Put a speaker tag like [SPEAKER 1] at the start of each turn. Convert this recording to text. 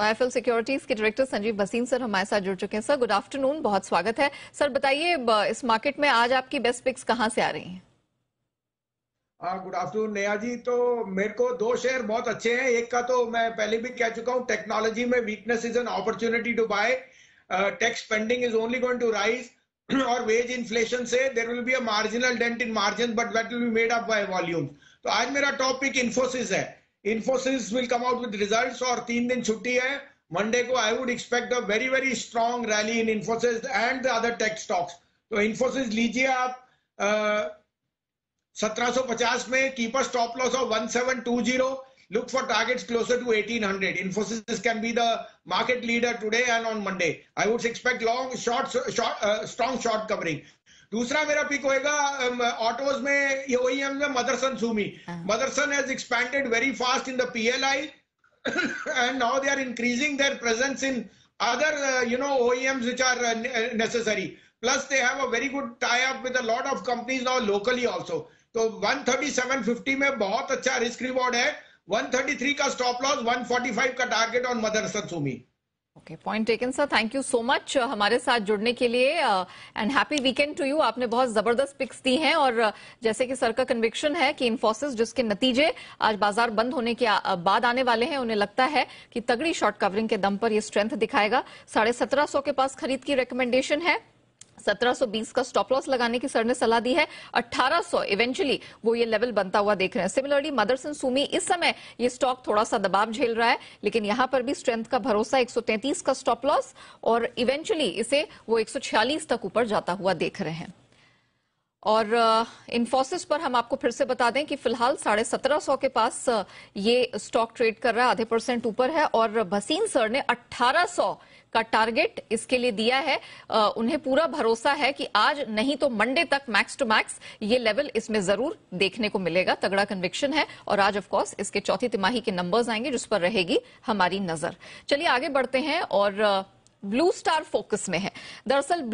[SPEAKER 1] वाईएफएल securities के director Sanjiv Bhasin sir हमारे साथ जुड़ चुके हैं सर गुड आफ्टरनून बहुत स्वागत है सर बताइए इस मार्केट में आज आपकी बेस्ट पिक्स कहाँ से आ रही
[SPEAKER 2] है गुड आफ्टरनून नेहा जी तो मेरे को दो शेयर बहुत अच्छे हैं एक का तो मैं पहले भी कह चुका हूँ टेक्नोलॉजी में weakness is an opportunity to buy tech spending is only going to rise और वेज इन्फ्लेशन से there will be a marginal dent in margin but that will be made up by volume तो आज मेरा topic Infosys है Infosys will come out with result और तीन दिन छुट्टी है मंडे को I would expect a very very strong rally in Infosys and other tech stocks तो इन्फोसिस लीजिए आप सत्रह में keep a stop loss of one seven two zero look for target closer to eighteen hundred Infosys can be the market leader today and on Monday I would expect long short strong short covering दूसरा मेरा pick होएगा autos में ये वही हम Motherson Sumi Motherson has expanded very fast in the PLI and now they are increasing their presence in other you know know OEMs which are uh, uh, necessary. Plus they have a very good tie up with a lot of companies now locally तो 137.50 में बहुत अच्छा risk reward है 133 का stop loss 145 का target on Motherson Sumi
[SPEAKER 1] okay point taken sir thank you so much हमारे साथ जुड़ने के लिए and happy weekend to you आपने बहुत जबरदस्त पिक्स दी हैं और uh, जैसे कि सर का कन्विक्शन है कि इन्फोसिस जिसके नतीजे आज बाजार बंद होने के uh, बाद आने वाले हैं उन्हें लगता है कि तगड़ी शॉर्ट कवरिंग के दम पर यह स्ट्रेंथ दिखाएगा साढ़े सत्रह सौ के पास खरीद की रिकमेंडेशन है 1720 का स्टॉप लॉस लगाने की सर ने सलाह दी है 1800 इवेंचुअली वो ये लेवल बनता हुआ देख रहे हैं सिमिलरली मदरसन सुमी इस समय ये स्टॉक थोड़ा सा दबाव झेल रहा है लेकिन यहां पर भी स्ट्रेंथ का भरोसा 133 का स्टॉप लॉस और इवेंचुअली इसे वो 146 तक ऊपर जाता हुआ देख रहे हैं और इन्फोसिस पर हम आपको फिर से बता दें कि फिलहाल साढ़े सत्रह सौ के पास ये स्टॉक ट्रेड कर रहा है आधे परसेंट ऊपर है और भसीन सर ने अट्ठारह सौ का टारगेट इसके लिए दिया है आ, उन्हें पूरा भरोसा है कि आज नहीं तो मंडे तक मैक्स टू मैक्स ये लेवल इसमें जरूर देखने को मिलेगा तगड़ा कन्विक्शन है और आज ऑफकोर्स इसके चौथी तिमाही के नंबर्स आएंगे जिस पर रहेगी हमारी नजर चलिए आगे बढ़ते हैं और ब्लू स्टार फोकस में है दरअसल